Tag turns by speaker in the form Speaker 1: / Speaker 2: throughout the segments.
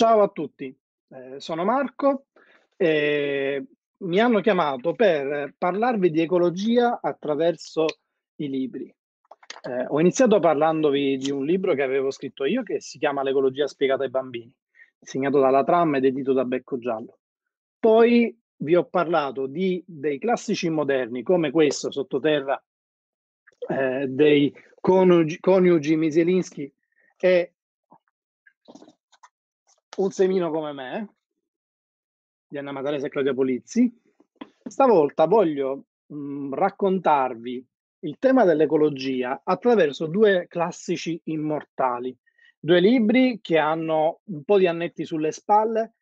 Speaker 1: Ciao a tutti, eh, sono Marco e mi hanno chiamato per parlarvi di ecologia attraverso i libri. Eh, ho iniziato parlandovi di un libro che avevo scritto io che si chiama L'ecologia spiegata ai bambini, disegnato dalla Tram ed edito da Becco Giallo. Poi vi ho parlato di, dei classici moderni come questo sottoterra eh, dei coniugi, coniugi Miselinsky e un semino come me, di Anna Matarese e Claudia Polizzi. Stavolta voglio mh, mhmm, raccontarvi il tema dell'ecologia attraverso due classici immortali, due libri che hanno un po' di annetti sulle spalle,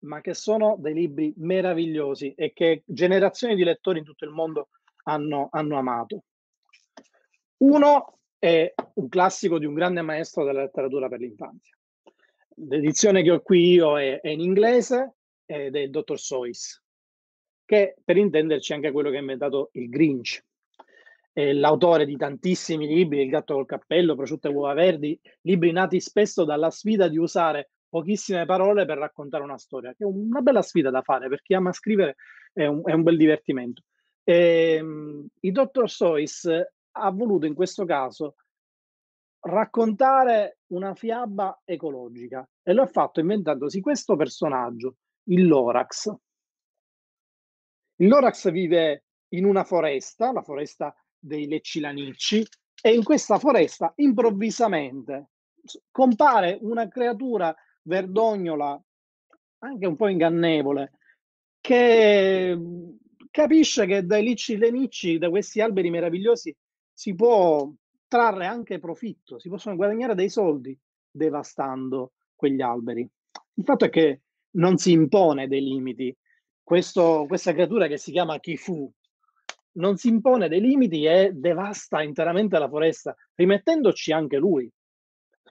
Speaker 1: ma che sono dei libri meravigliosi e che generazioni di lettori in tutto il mondo hanno, hanno amato. Uno è un classico di un grande maestro della letteratura per l'infanzia, l'edizione che ho qui io è, è in inglese ed è il dottor Sois, che per intenderci è anche quello che ha inventato il Grinch. È l'autore di tantissimi libri, Il gatto col cappello, Prosciutto e uova verdi, libri nati spesso dalla sfida di usare pochissime parole per raccontare una storia, che è una bella sfida da fare, per chi ama scrivere è un, è un bel divertimento. E, ehm, il dottor Sois ha voluto in questo caso raccontare una fiaba ecologica e lo ha fatto inventandosi questo personaggio, il Lorax. Il Lorax vive in una foresta, la foresta dei Leccilanicci, e in questa foresta improvvisamente compare una creatura verdognola, anche un po' ingannevole, che mm, capisce che dai Liccilanicci, da questi alberi meravigliosi, si può trarre anche profitto, si possono guadagnare dei soldi devastando quegli alberi. Il fatto è che non si impone dei limiti. Questo, questa creatura che si chiama Kifu non si impone dei limiti e devasta interamente la foresta, rimettendoci anche lui,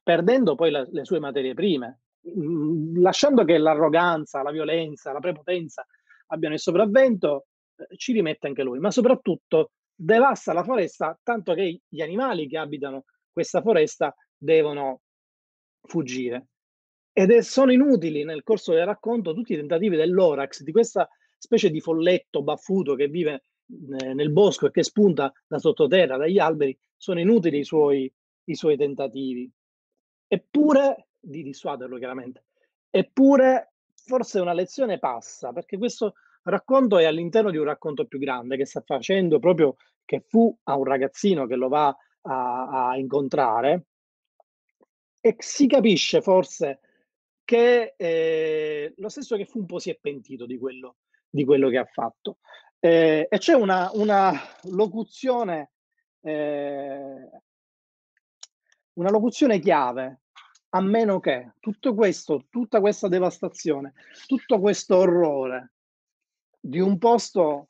Speaker 1: perdendo poi la, le sue materie prime, mhmm, lasciando che l'arroganza, la violenza, la prepotenza abbiano il sopravvento, eh, ci rimette anche lui, ma soprattutto devasta la foresta tanto che gli animali che abitano questa foresta devono fuggire. Ed è, sono inutili nel corso del racconto tutti i tentativi dell'Orax, di questa specie di folletto baffuto che vive nel bosco e che spunta da sottoterra, dagli alberi, sono inutili i suoi, i suoi tentativi. Eppure, di dissuaderlo chiaramente, eppure forse una lezione passa, perché questo racconto è all'interno di un racconto più grande che sta facendo proprio che fu a un ragazzino che lo va a, a incontrare e si capisce forse che eh, lo stesso che fu un po' si è pentito di quello, di quello che ha fatto. Eh, e c'è una, una locuzione eh, una locuzione chiave, a meno che tutto questo, tutta questa devastazione, tutto questo orrore di un posto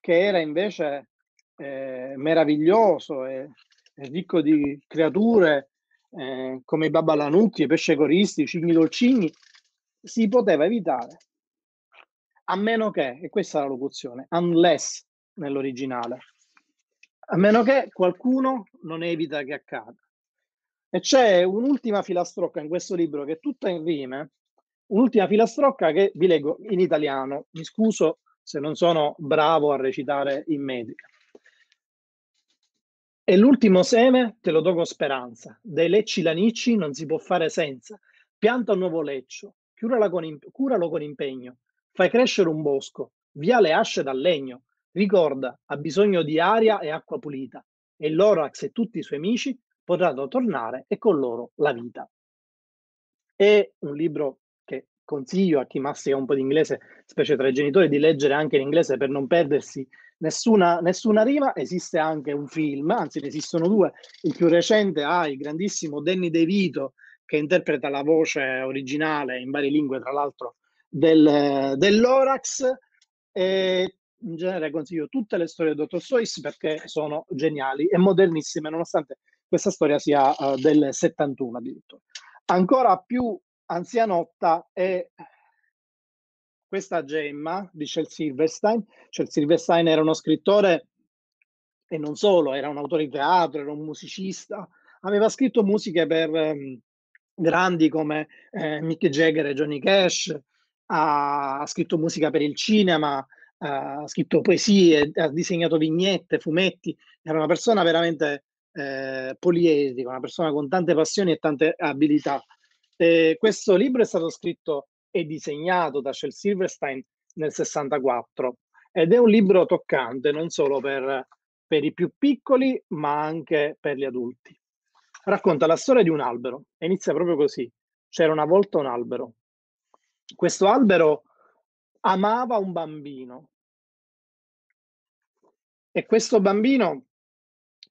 Speaker 1: che era invece eh, meraviglioso e, ricco di creature eh, come i babalanutti, i pescecoristi, i cigni dolcini, si poteva evitare. A meno che, e questa è la locuzione, unless nell'originale, a meno che qualcuno non evita che accada. E c'è un'ultima filastrocca in questo libro che è tutta in rime, un'ultima filastrocca che vi leggo in italiano, mi scuso se non sono bravo a recitare in medica. E l'ultimo seme te lo do con speranza. Dei lecci lanicci non si può fare senza. Pianta un nuovo leccio, curalo con, curalo con impegno, fai crescere un bosco, via le asce dal legno. Ricorda, ha bisogno di aria e acqua pulita. E l'Orax e tutti i suoi amici potranno tornare e con loro la vita. È un libro consiglio a chi mastica un po' di inglese, specie tra i genitori, di leggere anche in inglese per non perdersi nessuna, nessuna rima. Esiste anche un film, anzi ne esistono due. Il più recente ha ah, il grandissimo Danny DeVito che interpreta la voce originale in varie lingue, tra l'altro, del, dell'Orax. E in genere consiglio tutte le storie di dottor Sois perché sono geniali e modernissime, nonostante questa storia sia uh, del 71 addirittura. Ancora più anzianotta è questa gemma di Shel Silverstein. Shel Silverstein era uno scrittore e non solo, era un autore di teatro, era un musicista, aveva scritto musiche per um, grandi come eh, Mick Jagger e Johnny Cash, ha, ha scritto musica per il cinema, ha scritto poesie, ha disegnato vignette, fumetti, era una persona veramente eh, poliedrica, una persona con tante passioni e tante abilità. Eh, questo libro è stato scritto e disegnato da Shel Silverstein nel 64 ed è un libro toccante non solo per, per i più piccoli ma anche per gli adulti. Racconta la storia di un albero e inizia proprio così. C'era una volta un albero. Questo albero amava un bambino e questo bambino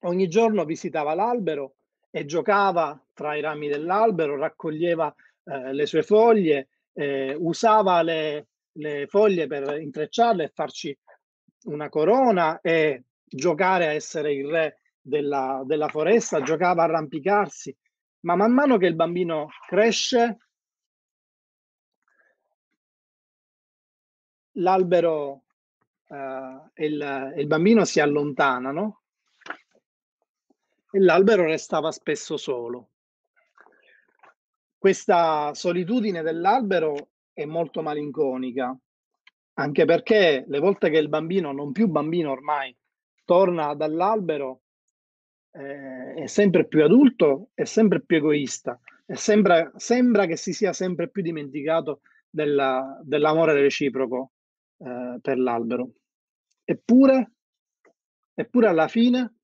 Speaker 1: ogni giorno visitava l'albero e giocava tra i rami dell'albero, raccoglieva eh, le sue foglie, eh, usava le, le, foglie per intrecciarle e farci una corona e giocare a essere il re della, della foresta, giocava a arrampicarsi, ma man mano che il bambino cresce, l'albero eh, e il, il bambino si allontanano e l'albero restava spesso solo. Questa solitudine dell'albero è molto malinconica, anche perché le volte che il bambino, non più bambino ormai, torna dall'albero, eh, è sempre più adulto, è sempre più egoista e sembra, sembra che si sia sempre più dimenticato della, dell'amore reciproco eh, per l'albero. Eppure, eppure alla fine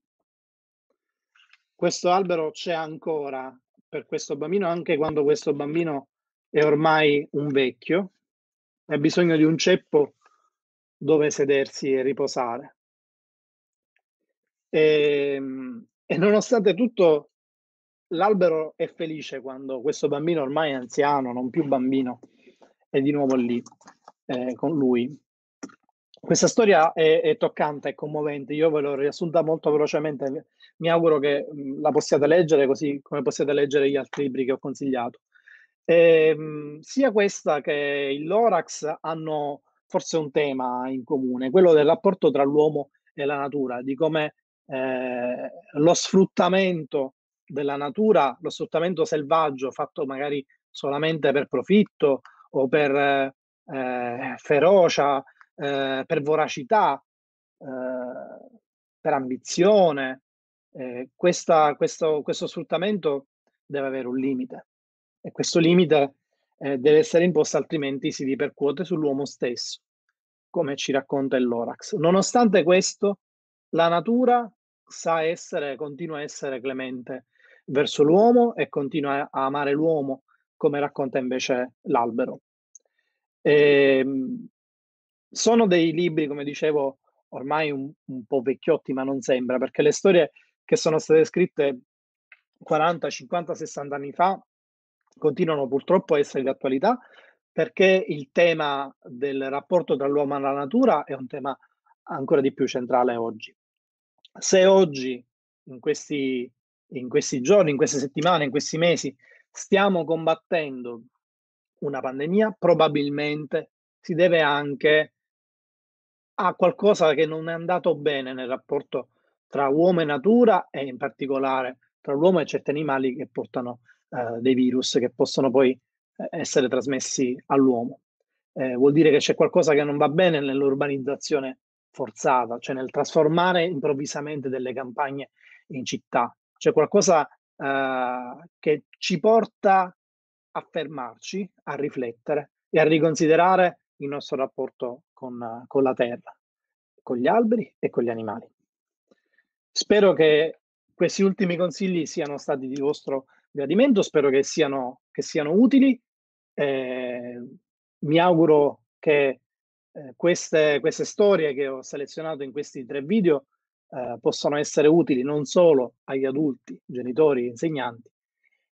Speaker 1: questo albero c'è ancora per questo bambino anche quando questo bambino è ormai un vecchio ha bisogno di un ceppo dove sedersi e riposare. E, ehm, e, nonostante tutto, l'albero è felice quando questo bambino ormai è anziano, non più bambino, è di nuovo lì eh, con lui. Questa storia è, è, toccante e commovente, io ve l'ho riassunta molto velocemente, mi auguro che mm, la possiate leggere così come possiate leggere gli altri libri che ho consigliato. E, ehm, sia questa che il Lorax hanno forse un tema in comune, quello del rapporto tra l'uomo e la natura, di come eh, lo sfruttamento della natura, lo sfruttamento selvaggio fatto magari solamente per profitto o per eh, ferocia, eh, per voracità, eh, per ambizione. Eh, questa, questo, questo, sfruttamento deve avere un limite e questo limite eh, deve essere imposto altrimenti si ripercuote sull'uomo stesso, come ci racconta il Lorax. Nonostante questo, la natura sa essere, continua a essere clemente verso l'uomo e continua a amare l'uomo, come racconta invece l'albero. E, ehm, sono dei libri, come dicevo, ormai un, un, po' vecchiotti, ma non sembra, perché le storie che sono state scritte 40, 50, 60 anni fa continuano purtroppo a essere di attualità perché il tema del rapporto tra l'uomo e la natura è un tema ancora di più centrale oggi. Se oggi, in questi, in questi giorni, in queste settimane, in questi mesi, stiamo combattendo una pandemia, probabilmente si deve anche a qualcosa che non è andato bene nel rapporto tra uomo e natura e in particolare tra l'uomo e certi animali che portano eh, dei virus che possono poi eh, essere trasmessi all'uomo. Eh, vuol dire che c'è qualcosa che non va bene nell'urbanizzazione forzata, cioè nel trasformare improvvisamente delle campagne in città. C'è qualcosa eh, che ci porta a fermarci, a riflettere e a riconsiderare il nostro rapporto con, con la terra, con gli alberi e con gli animali. Spero che questi ultimi consigli siano stati di vostro gradimento, spero che siano, che siano utili. Eh, mi auguro che eh, queste, queste, storie che ho selezionato in questi tre video eh, possano essere utili non solo agli adulti, genitori, insegnanti,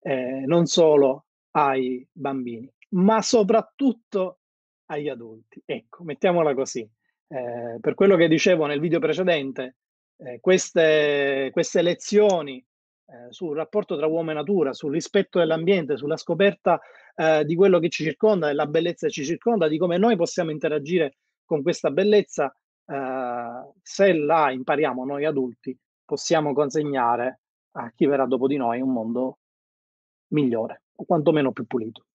Speaker 1: eh, non solo ai bambini, ma soprattutto agli adulti. Ecco, mettiamola così. Eh, per quello che dicevo nel video precedente, eh, queste, queste, lezioni eh, sul rapporto tra uomo e natura, sul rispetto dell'ambiente, sulla scoperta eh, di quello che ci circonda, della bellezza che ci circonda, di come noi possiamo interagire con questa bellezza, eh, se la impariamo noi adulti, possiamo consegnare a chi verrà dopo di noi un mondo migliore o quantomeno più pulito.